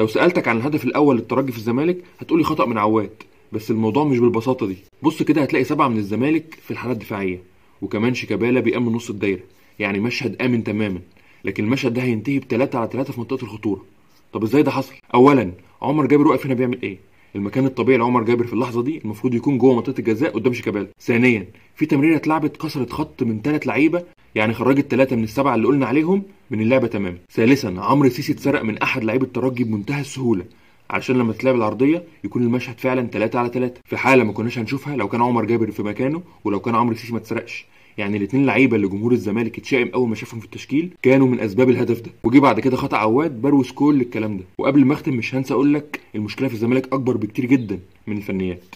لو سالتك عن الهدف الاول للترجي في الزمالك هتقولي خطا من عواد بس الموضوع مش بالبساطه دي بص كده هتلاقي سبعه من الزمالك في الحاله الدفاعيه وكمان شيكابالا بيأمن نص الدايره يعني مشهد امن تماما لكن المشهد ده هينتهي ب 3 على 3 في منطقه الخطوره طب ازاي ده حصل اولا عمر جابر واقف هنا بيعمل ايه المكان الطبيعي لعمر جابر في اللحظه دي المفروض يكون جوه منطقه الجزاء قدام شيكابالا ثانيا في تمريره اتلعبت كسرت خط من ثلاث لعيبه يعني خرجت ثلاثه من السبعه اللي قلنا عليهم من اللعبه تماما ثالثا عمرو سيسي اتسرق من احد لعيبه الترجي بمنتهى السهوله عشان لما تلعب العرضيه يكون المشهد فعلا 3 على 3 في حاله ما كناش هنشوفها لو كان عمر جابر في مكانه ولو كان عمرو سيسي ما اتسرقش يعني الاثنين لعيبه اللي جمهور الزمالك اتشائم اول ما شافهم في التشكيل كانوا من اسباب الهدف ده وجي بعد كده خطا عواد بروز كل الكلام ده وقبل ما اختم مش هنسى اقول لك المشكله في الزمالك اكبر بكتير جدا من الفنيات